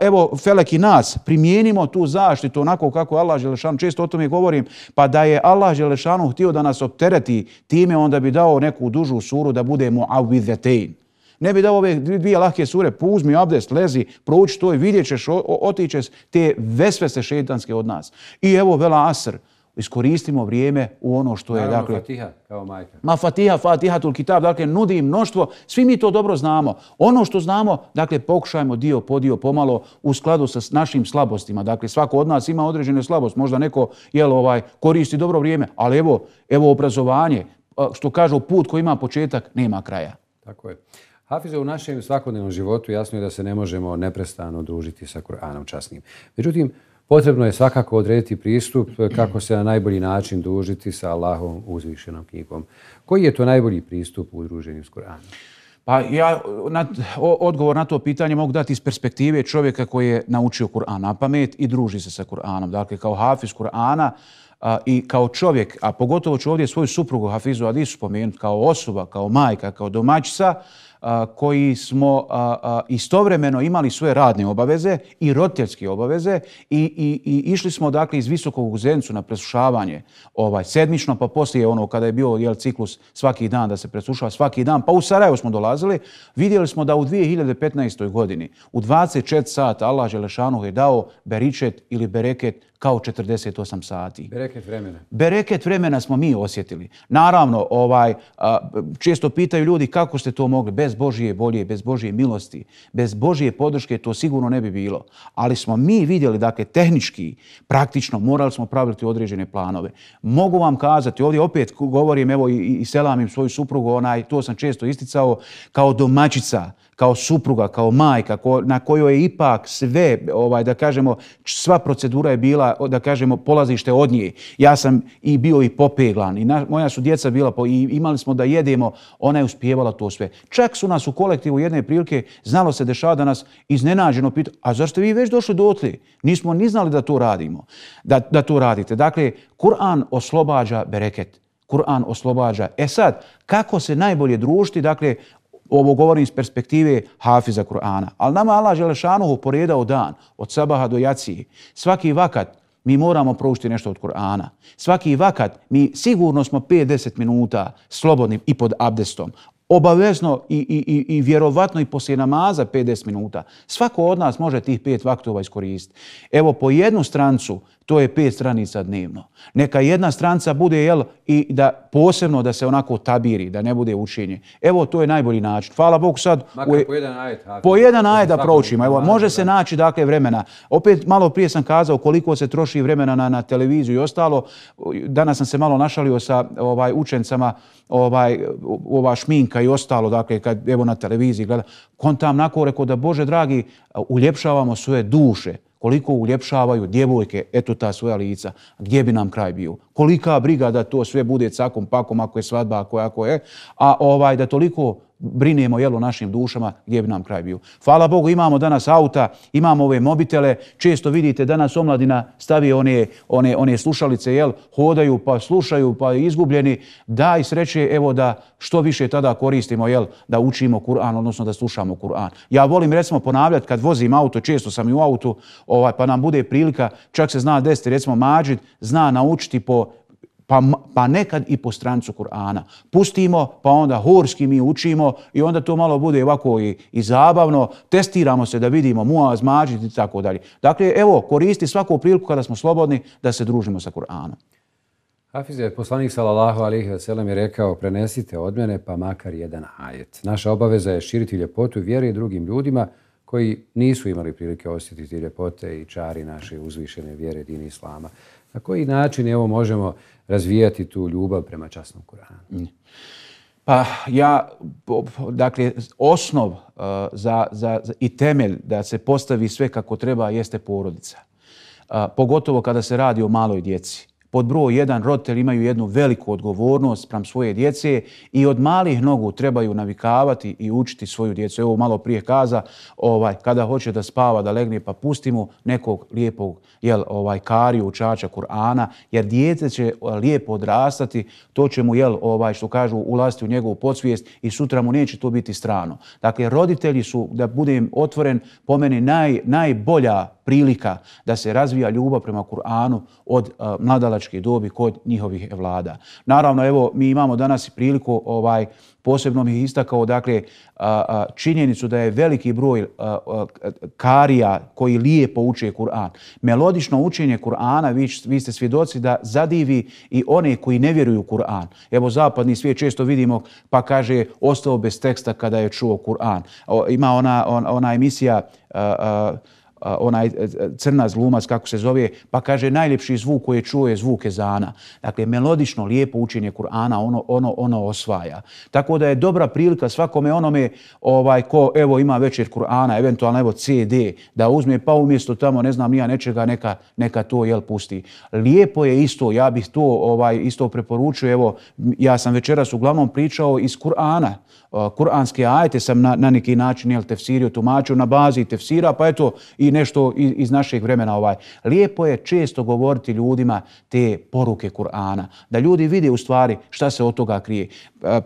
evo, Felek i nas, primijenimo tu zaštitu onako kako je Allah Želešanu, često o tome govorim, pa da je Allah Želešanu htio da nas optereti time, onda bi dao neku dužu suru da budemo avidetein. Ne bi dao ove dvije lahke sure, puzmi, abdest, lezi, prouči to i vidjet ćeš, otičeš te vesveste šetanske od nas. I evo, Vela Asr, iskoristimo vrijeme u ono što je... Naravno, dakle, Fatiha kao majka. Ma Fatiha, Fatiha, tul kitab, dakle, nudi mnoštvo. Svi mi to dobro znamo. Ono što znamo, dakle, pokušajmo dio po dio pomalo u skladu sa našim slabostima. Dakle, svako od nas ima određene slabost. Možda neko jel, ovaj, koristi dobro vrijeme, ali evo, evo obrazovanje, što kaže put koji ima početak, nema kraja. Tako je. Hafize, u našem svakodnevnom životu jasno je da se ne možemo neprestano družiti sa Kur'anom časnim. Međutim, Potrebno je svakako odrediti pristup kako se na najbolji način družiti sa Allahom uzvišenom knjigom. Koji je to najbolji pristup u druženju s Koranom? Pa ja na, o, odgovor na to pitanje mogu dati iz perspektive čovjeka koji je naučio Kur'an na pamet i druži se sa Kur'anom. Dakle, kao hafiz Kur'ana a, i kao čovjek, a pogotovo ću ovdje svoju suprugu Hafizu Adisu spomenuti kao osoba, kao majka, kao domaćica, koji smo istovremeno imali svoje radne obaveze i roditeljske obaveze i, i, i išli smo dakle iz Visokog Zencu na presušavanje ovaj, sedmično, pa poslije ono kada je bio jel, ciklus svaki dan da se presušava svaki dan, pa u Sarajevo smo dolazili, vidjeli smo da u 2015. godini u 24 sata Allah Želešanu je dao beričet ili bereket kao 48 sati. Bereket vremena. Bereket vremena smo mi osjetili. Naravno, ovaj često pitaju ljudi kako ste to mogli bez Božije volje, bez Božije milosti, bez Božije podrške to sigurno ne bi bilo. Ali smo mi vidjeli, dakle, tehnički, praktično, morali smo praviti određene planove. Mogu vam kazati, ovdje opet govorim, evo i, i selam im svoju suprugu, onaj, to sam često isticao, kao domačica, kao supruga, kao majka, ko, na kojoj je ipak sve, ovaj, da kažemo, sva procedura je bila, da kažemo, polazište od nje. Ja sam i bio i popeglan i na, moja su djeca bila po, i imali smo da jedemo, ona je uspjevala to sve. Čak su nas u kolektivu jedne prilike znalo se dešava da nas iznenađeno pita, a zašto vi već došli dotli? Nismo ni znali da to radimo, da, da to radite. Dakle, Kur'an oslobađa bereket. Kur'an oslobađa. E sad, kako se najbolje družiti? Dakle, ovo govorim iz perspektive Hafiza Kur'ana, ali nama Allah Želešanuhu poredao dan od Sabaha do Jacije. Svaki vakat mi moramo proučiti nešto od Kur'ana. Svaki vakat mi sigurno smo 5-10 minuta slobodni i pod abdestom. Obavezno i, i, i, i vjerovatno i poslije namaza 50 minuta. Svako od nas može tih pet vaktova iskoristiti. Evo, po jednu strancu to je pet stranica dnevno. Neka jedna stranca bude jel, i da posebno da se onako tabiri, da ne bude učenje. Evo, to je najbolji način. Hvala Bogu sad. Makar u... E- po jedan ajed. Ako... Po jedan ajed da proučimo. Evo, može se naći dakle vremena. Opet malo prije sam kazao koliko se troši vremena na, na televiziju i ostalo. Danas sam se malo našalio sa ovaj učencama ovaj, ova šminka i ostalo, dakle, kad evo na televiziji gleda. Kontam nako rekao da, Bože dragi, uljepšavamo svoje duše koliko uljepšavaju djevojke, eto ta svoja lica, gdje bi nam kraj bio? kolika briga da to sve bude cakom pakom, ako je svadba, ako je, ako je, a ovaj, da toliko brinemo jelo našim dušama gdje bi nam kraj bio. Hvala Bogu, imamo danas auta, imamo ove mobitele, često vidite danas omladina stavi one, one, one slušalice, jel, hodaju pa slušaju pa izgubljeni, daj sreće evo da što više tada koristimo, jel, da učimo Kur'an, odnosno da slušamo Kur'an. Ja volim recimo ponavljati kad vozim auto, često sam i u autu, ovaj, pa nam bude prilika, čak se zna desiti, recimo mađit, zna naučiti po pa, pa nekad i po strancu Kur'ana. Pustimo, pa onda horski mi učimo i onda to malo bude ovako i, i zabavno. Testiramo se da vidimo muaz, mađit i tako dalje. Dakle, evo, koristi svaku priliku kada smo slobodni da se družimo sa Kur'anom. Hafize, poslanik sallallahu alihi vselem je rekao prenesite od mene pa makar jedan ajet. Naša obaveza je širiti ljepotu vjere drugim ljudima koji nisu imali prilike osjetiti ljepote i čari naše uzvišene vjere dini islama. Na koji način evo možemo uh, razvijati tu ljubav prema časnom Kuranu? Pa ja, dakle, osnov uh, za, za, za, i temelj da se postavi sve kako treba jeste porodica. Uh, pogotovo kada se radi o maloj djeci pod broj jedan roditelji imaju jednu veliku odgovornost prema svoje djece i od malih nogu trebaju navikavati i učiti svoju djecu. Evo malo prije kaza, ovaj, kada hoće da spava, da legne, pa pustimo nekog lijepog jel, ovaj, kariju, učača, Kur'ana, jer djece će lijepo odrastati, to će mu, jel, ovaj, što kažu, ulaziti u njegovu podsvijest i sutra mu neće to biti strano. Dakle, roditelji su, da budem otvoren, po meni naj, najbolja prilika da se razvija ljubav prema Kur'anu od uh, mladala osvajačke dobi kod njihovih vlada. Naravno, evo, mi imamo danas i priliku, ovaj, posebno mi je istakao, dakle, činjenicu da je veliki broj karija koji lijepo uče Kur'an. Melodično učenje Kur'ana, vi, vi ste svjedoci da zadivi i one koji ne vjeruju Kur'an. Evo, zapadni svijet često vidimo, pa kaže, ostao bez teksta kada je čuo Kur'an. Ima ona, ona, ona emisija... A, a, onaj e, e, crna zlumac, kako se zove, pa kaže najljepši zvuk koji je čuo je zvuk ezana. Dakle, melodično, lijepo učenje Kur'ana, ono, ono, ono osvaja. Tako da je dobra prilika svakome onome ovaj, ko evo ima večer Kur'ana, eventualno evo CD, da uzme pa umjesto tamo, ne znam, nija nečega, neka, neka to jel pusti. Lijepo je isto, ja bih to ovaj isto preporučio, evo, ja sam večeras uglavnom pričao iz Kur'ana, kuranske ajete sam na, na neki način jel, tefsirio, tumačio na bazi tefsira, pa eto i nešto iz, iz naših vremena. ovaj. Lijepo je često govoriti ljudima te poruke Kur'ana, da ljudi vide u stvari šta se od toga krije.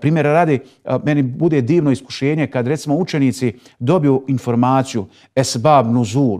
Primjer radi, meni bude divno iskušenje kad recimo učenici dobiju informaciju esbab nuzul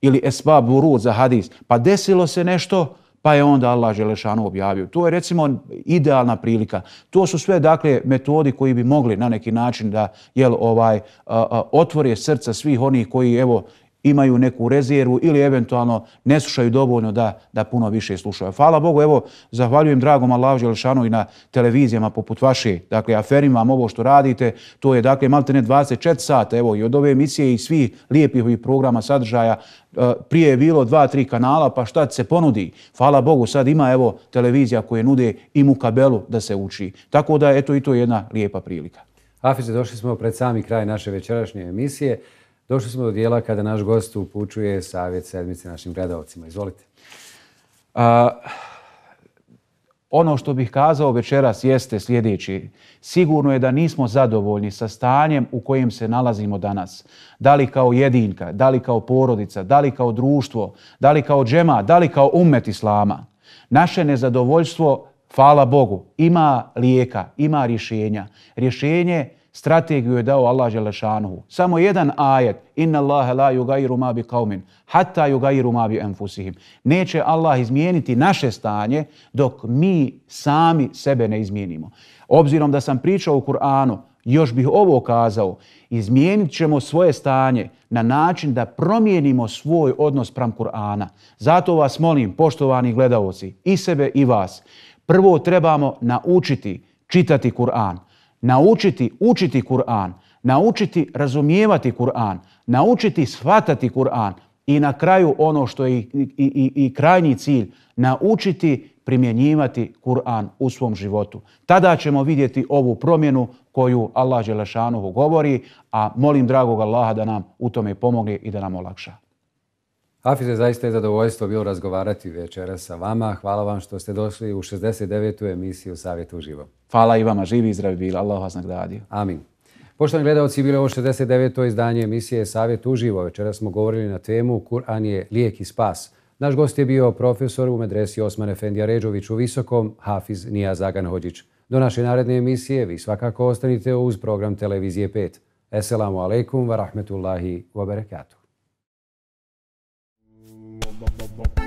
ili esbab urud za hadis, pa desilo se nešto, pa je onda Allah Želešanu objavio. To je recimo idealna prilika. To su sve dakle metodi koji bi mogli na neki način da jel, ovaj, a, a, otvore srca svih onih koji evo, imaju neku rezervu ili eventualno ne slušaju dovoljno da, da puno više slušaju. Hvala Bogu, evo, zahvaljujem dragom Allahu Želešanu i na televizijama poput vaše. Dakle, aferim vam ovo što radite. To je, dakle, malte ne 24 sata, evo, i od ove emisije i svi lijepih ovih programa sadržaja e, prije je bilo dva, tri kanala, pa šta se ponudi? Hvala Bogu, sad ima evo televizija koje nude i mu kabelu da se uči. Tako da, eto, i to je jedna lijepa prilika. Afize, došli smo pred sami kraj naše večerašnje emisije. Došli smo do dijela kada naš gost upučuje savjet sedmice našim gledalcima. Izvolite. A, ono što bih kazao večeras jeste sljedeći. Sigurno je da nismo zadovoljni sa stanjem u kojem se nalazimo danas. Da li kao jedinka, da li kao porodica, da li kao društvo, da li kao džema, da li kao umet islama. Naše nezadovoljstvo, hvala Bogu, ima lijeka, ima rješenja. Rješenje je strategiju je dao Allah Želešanuhu. Samo jedan ajet, inna Allahe la yugayru ma bi qawmin, hatta yugayru ma bi enfusihim. Neće Allah izmijeniti naše stanje dok mi sami sebe ne izmijenimo. Obzirom da sam pričao u Kur'anu, još bih ovo kazao, izmijenit ćemo svoje stanje na način da promijenimo svoj odnos pram Kur'ana. Zato vas molim, poštovani gledalci, i sebe i vas, prvo trebamo naučiti čitati Kur'an naučiti učiti Kur'an, naučiti razumijevati Kur'an, naučiti shvatati Kur'an i na kraju ono što je i, i, i, i krajnji cilj, naučiti primjenjivati Kur'an u svom životu. Tada ćemo vidjeti ovu promjenu koju Allah Đelešanuhu govori, a molim dragog Allaha da nam u tome pomogne i da nam olakša. Hafize, zaista je zadovoljstvo bilo razgovarati večera sa vama. Hvala vam što ste došli u 69. emisiju Savjet u živo. Hvala i vama. Živi izrav bil. Allah vas nagradio. Amin. Poštovani gledalci, bilo ovo 69. izdanje emisije Savjet u živo. Večera smo govorili na temu Kur'an je lijek i spas. Naš gost je bio profesor u medresi Osman Efendija Ređović u Visokom, Hafiz Nija Zagan Hođić. Do naše naredne emisije vi svakako ostanite uz program Televizije 5. Esselamu alaikum wa rahmetullahi wa barakatuh. bum, bum.